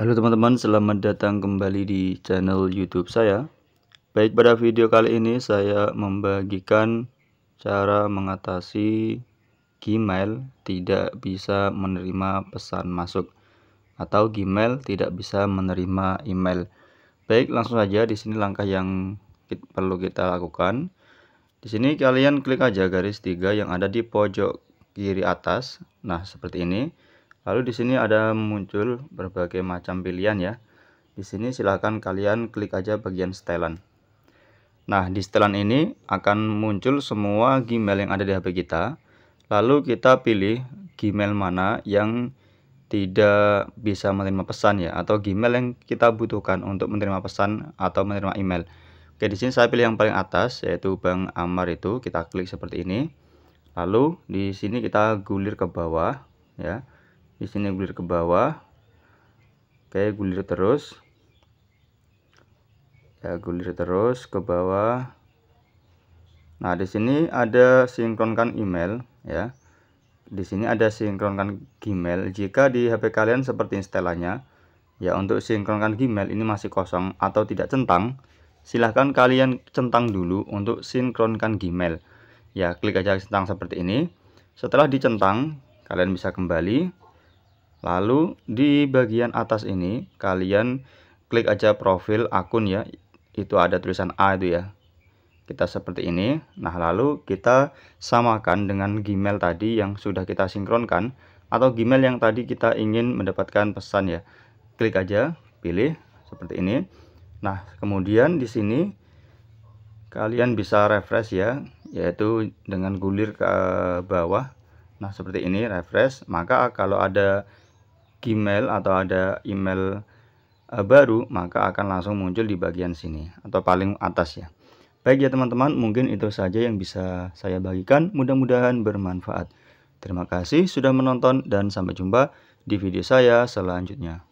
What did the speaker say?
Halo teman-teman, selamat datang kembali di channel YouTube saya. Baik, pada video kali ini saya membagikan cara mengatasi Gmail tidak bisa menerima pesan masuk atau Gmail tidak bisa menerima email. Baik, langsung saja di sini langkah yang perlu kita lakukan. Di sini kalian klik aja garis tiga yang ada di pojok kiri atas. Nah, seperti ini Lalu di sini ada muncul berbagai macam pilihan ya. Di sini silahkan kalian klik aja bagian setelan. Nah, di setelan ini akan muncul semua Gmail yang ada di HP kita. Lalu kita pilih Gmail mana yang tidak bisa menerima pesan ya atau Gmail yang kita butuhkan untuk menerima pesan atau menerima email. Oke, di sini saya pilih yang paling atas yaitu Bang Amar itu, kita klik seperti ini. Lalu di sini kita gulir ke bawah ya di sini gulir ke bawah oke gulir terus ya gulir terus ke bawah nah di sini ada sinkronkan email ya di sini ada sinkronkan Gmail jika di HP kalian seperti instalannya ya untuk sinkronkan Gmail ini masih kosong atau tidak centang silahkan kalian centang dulu untuk sinkronkan Gmail ya klik aja centang seperti ini setelah dicentang kalian bisa kembali Lalu di bagian atas ini kalian klik aja profil akun ya. Itu ada tulisan A itu ya. Kita seperti ini. Nah, lalu kita samakan dengan Gmail tadi yang sudah kita sinkronkan atau Gmail yang tadi kita ingin mendapatkan pesan ya. Klik aja, pilih seperti ini. Nah, kemudian di sini kalian bisa refresh ya, yaitu dengan gulir ke bawah. Nah, seperti ini refresh, maka kalau ada Gmail atau ada email eh, baru, maka akan langsung muncul di bagian sini atau paling atas ya. Baik ya teman-teman, mungkin itu saja yang bisa saya bagikan. Mudah-mudahan bermanfaat. Terima kasih sudah menonton dan sampai jumpa di video saya selanjutnya.